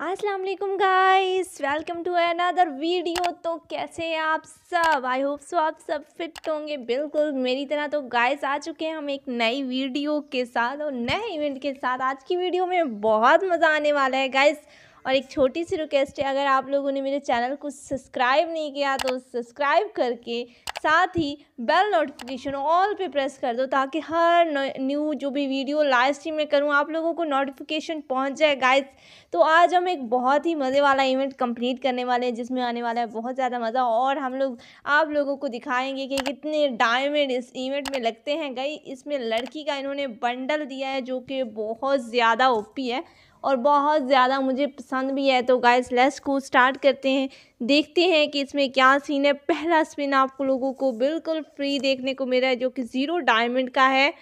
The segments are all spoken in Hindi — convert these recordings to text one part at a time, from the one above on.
Aslam guys welcome to another video तो कैसे हैं आप सब आई होप सो आप सब फिट होंगे बिल्कुल मेरी तरह तो गाइस आ चुके हैं हम एक नई वीडियो के साथ और नए इवेंट के साथ आज की वीडियो में बहुत मज़ा आने वाला है गाइस और एक छोटी सी रिक्वेस्ट है अगर आप लोगों ने मेरे चैनल को सब्सक्राइब नहीं किया तो सब्सक्राइब करके साथ ही बेल नोटिफिकेशन ऑल पे प्रेस कर दो ताकि हर न्यू जो भी वीडियो लाइव स्ट्रीम में करूँ आप लोगों को नोटिफिकेशन पहुँच जाए गाइस तो आज हम एक बहुत ही मज़े वाला इवेंट कंप्लीट करने वाले हैं जिसमें आने वाला है बहुत ज़्यादा मज़ा और हम लोग आप लोगों को दिखाएंगे कि कितने डायमंड इस इवेंट में लगते हैं गई इसमें लड़की का इन्होंने बंडल दिया है जो कि बहुत ज़्यादा ओपी है और बहुत ज़्यादा मुझे पसंद भी है तो गाइस लेट्स को स्टार्ट करते हैं देखते हैं कि इसमें क्या सीन है पहला स्पिन आप लोगों को बिल्कुल फ्री देखने को मिला है जो कि ज़ीरो डायमंड का है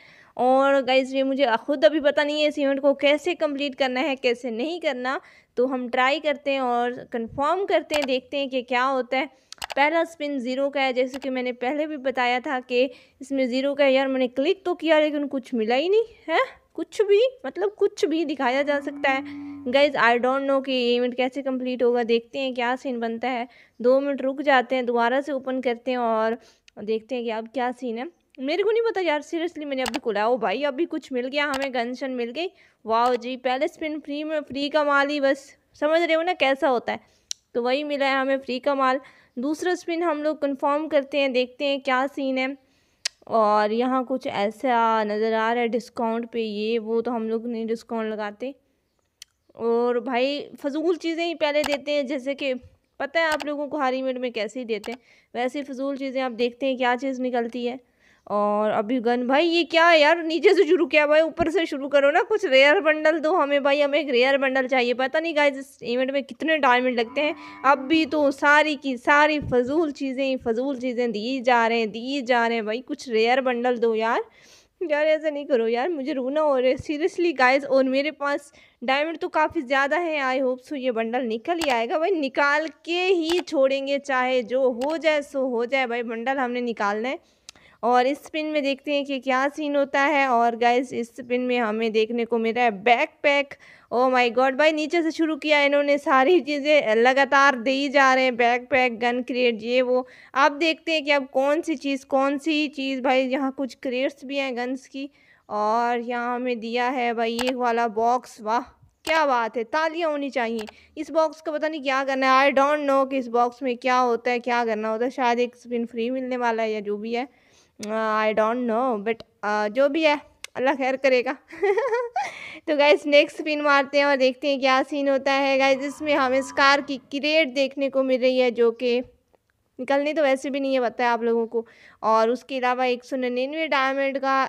और गाइज ये मुझे खुद अभी पता नहीं है इस इवेंट को कैसे कंप्लीट करना है कैसे नहीं करना तो हम ट्राई करते हैं और कंफर्म करते हैं देखते हैं कि क्या होता है पहला स्पिन ज़ीरो का है जैसे कि मैंने पहले भी बताया था कि इसमें ज़ीरो का है यार मैंने क्लिक तो किया लेकिन कुछ मिला ही नहीं है कुछ भी मतलब कुछ भी दिखाया जा सकता है गाइज आई डोंट नो कि ये इवेंट कैसे कंप्लीट होगा देखते हैं क्या सीन बनता है दो मिनट रुक जाते हैं दोबारा से ओपन करते हैं और देखते हैं कि अब क्या सीन है मेरे को नहीं पता यार सीरियसली मैंने अभी खुला ओ भाई अभी कुछ मिल गया हमें गनशन मिल गई वाह जी पहले स्पिन फ्री में फ्री का माल ही बस समझ रहे हो ना कैसा होता है तो वही मिला है हमें फ्री का माल दूसरा स्पिन हम लोग कन्फर्म करते हैं देखते हैं क्या सीन है और यहाँ कुछ ऐसा नज़र आ रहा है डिस्काउंट पे ये वो तो हम लोग नहीं डिस्काउंट लगाते और भाई फजूल चीज़ें ही पहले देते हैं जैसे कि पता है आप लोगों को हरी मेड में कैसे ही देते हैं वैसे फजूल चीज़ें आप देखते हैं क्या चीज़ निकलती है और अभी गन भाई ये क्या है यार नीचे से शुरू किया भाई ऊपर से शुरू करो ना कुछ रेयर बंडल दो हमें भाई हमें एक रेयर बंडल चाहिए पता नहीं गाइज इस इवेंट में कितने डायमंड लगते हैं अब भी तो सारी की सारी फजूल चीज़ें फजूल चीज़ें दी जा रहे हैं दी जा रहे हैं भाई कुछ रेयर बंडल दो यार यार ऐसा नहीं करो यार मुझे रोना हो रहा है सीरियसली गाइज और मेरे पास डायमंड तो काफ़ी ज़्यादा है आई होप सो ये बंडल निकल ही आएगा भाई निकाल के ही छोड़ेंगे चाहे जो हो जाए सो हो जाए भाई बंडल हमने निकालना है और इस स्पिन में देखते हैं कि क्या सीन होता है और गाइस इस स्पिन में हमें देखने को मिल रहा है back pack oh my god भाई नीचे से शुरू किया इन्होंने सारी चीज़ें लगातार दे ही जा रहे हैं बैक पैक गन क्रिएट ये वो अब देखते हैं कि अब कौन सी चीज़ कौन सी चीज़ भाई यहाँ कुछ क्रिएट्स भी हैं गन्स की और यहाँ हमें दिया है भाई ये वाला बॉक्स वाह क्या बात है तालियां होनी चाहिए इस बॉक्स का पता नहीं क्या करना है आई डोंट नो कि इस बॉक्स में क्या होता है क्या करना होता है शायद एक स्पिन फ्री मिलने वाला है या जो भी है आई डोंट नो बट जो भी है अल्लाह खैर करेगा तो गाइज नेक्स्ट स्पिन मारते हैं और देखते हैं क्या सीन होता है गाइज इसमें हमें स्कार की क्रेट देखने को मिल रही है जो कि निकलनी तो वैसे भी नहीं है पता है आप लोगों को और उसके अलावा एक सौ निन्यानवे डायमंड का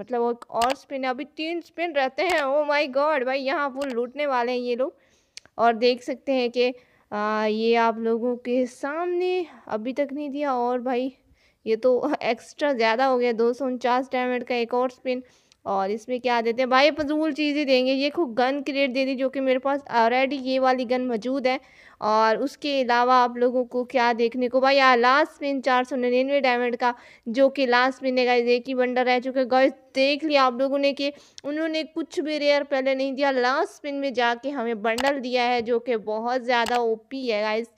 मतलब एक और स्पिन अभी तीन स्पिन रहते हैं ओ माय गॉड भाई यहाँ फुल लूटने वाले हैं ये लोग और देख सकते हैं कि uh, ये आप लोगों के सामने अभी तक नहीं दिया और भाई ये तो एक्स्ट्रा ज़्यादा हो गया दो सौ उनचास डायमंड का एक और स्पिन और इसमें क्या देते हैं भाई फजूल चीज़ें देंगे ये खूब गन क्रिएट दे दी जो कि मेरे पास ऑलरेडी ये वाली गन मौजूद है और उसके अलावा आप लोगों को क्या देखने को भाई यार लास्ट पिन चार सौ निन्यानवे डायमंड का जो कि लास्ट पिन है गाइज एक ही बंडल रह चुके गाइस गाइज देख लिया आप लोगों ने कि उन्होंने कुछ भी रेयर पहले नहीं दिया लास्ट पिन में जाके हमें बंडल दिया है जो कि बहुत ज़्यादा ओपी है गाइज़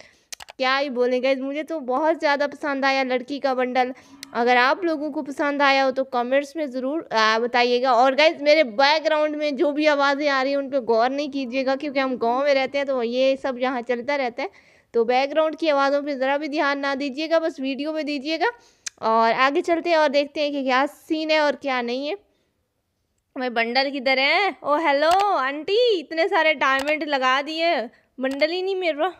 क्या ही बोलें गैज मुझे तो बहुत ज़्यादा पसंद आया लड़की का बंडल अगर आप लोगों को पसंद आया हो तो कमेंट्स में ज़रूर बताइएगा और गाइज मेरे बैकग्राउंड में जो भी आवाज़ें आ रही हैं उन पर गौर नहीं कीजिएगा क्योंकि हम गाँव में रहते हैं तो ये सब यहाँ चलता रहता है तो बैकग्राउंड की आवाज़ों पर ज़रा भी ध्यान ना दीजिएगा बस वीडियो में दीजिएगा और आगे चलते हैं और देखते हैं कि क्या सीन है और क्या नहीं है मैं बंडल किधर है ओ हेलो आंटी इतने सारे डायमंड लगा दिए बंडल ही नहीं मेरा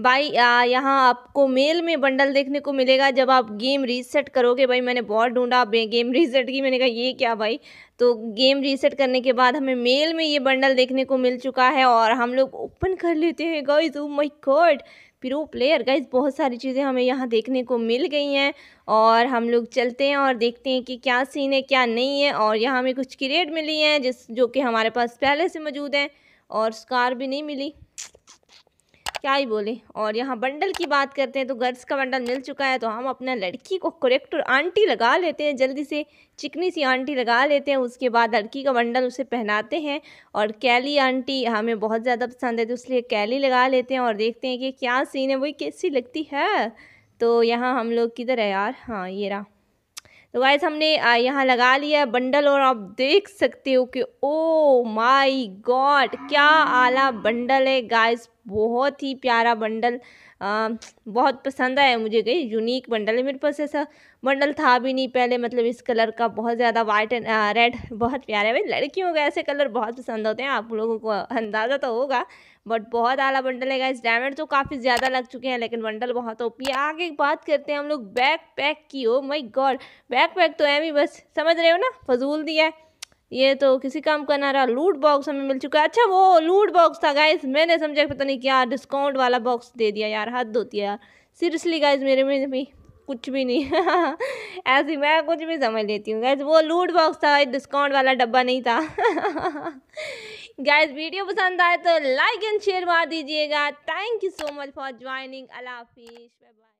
भाई यहाँ आपको मेल में बंडल देखने को मिलेगा जब आप गेम रीसेट करोगे भाई मैंने बहुत ढूंढा आप गेम रीसेट की मैंने कहा ये क्या भाई तो गेम रीसेट करने के बाद हमें मेल में ये बंडल देखने को मिल चुका है और हम लोग ओपन कर लेते हैं guys oh my god pro player guys बहुत सारी चीज़ें हमें यहाँ देखने को मिल गई हैं और हम लोग चलते हैं और देखते हैं कि क्या सीन है क्या नहीं है और यहाँ हमें कुछ क्रिएट मिली हैं जिस जो कि हमारे पास पहले से मौजूद हैं और स्कार भी नहीं मिली क्या ही बोले और यहाँ बंडल की बात करते हैं तो गर्ल्स का बंडल मिल चुका है तो हम अपना लड़की को करेक्ट आंटी लगा लेते हैं जल्दी से चिकनी सी आंटी लगा लेते हैं उसके बाद लड़की का बंडल उसे पहनाते हैं और कैली आंटी हमें बहुत ज़्यादा पसंद है तो इसलिए कैली लगा लेते हैं और देखते हैं कि क्या सीन है वही कैसी लगती है तो यहाँ हम लोग किधर है यार हाँ ये रहा तो गाइस हमने यहाँ लगा लिया बंडल और आप देख सकते हो कि ओ माय गॉड क्या आला बंडल है गाइस बहुत ही प्यारा बंडल आ, बहुत पसंद आया मुझे कहीं यूनिक बंडल है मेरे पास ऐसा बंडल था भी नहीं पहले मतलब इस कलर का बहुत ज़्यादा वाइट एंड रेड बहुत प्यारा है भाई लड़कियों का ऐसे कलर बहुत पसंद होते हैं आप लोगों को अंदाज़ा तो होगा बट बहुत आला बंडल है गाइस डायमंड तो काफ़ी ज़्यादा लग चुके हैं लेकिन बंडल बहुत ओपी है आगे बात करते हैं हम लोग बैक पैक की oh my god back pack तो एम ही बस समझ रहे हो ना फजूल दिया है ये तो किसी काम का ना रहा लूट बॉक्स हमें मिल चुका है अच्छा वो लूट बॉक्स था गाइस मैंने समझा पता नहीं क्या डिस्काउंट वाला बॉक्स दे दिया यार हद होती है यार सीरियसली गाइस मेरे में भी कुछ भी नहीं ऐसी मैं कुछ भी समझ लेती हूँ गैस वो लूट बॉक्स था डिस्काउंट वाला डब्बा नहीं था गैस वीडियो पसंद आए तो लाइक एंड शेयर मार दीजिएगा thank you so much for joining अल्लाह हाफिज़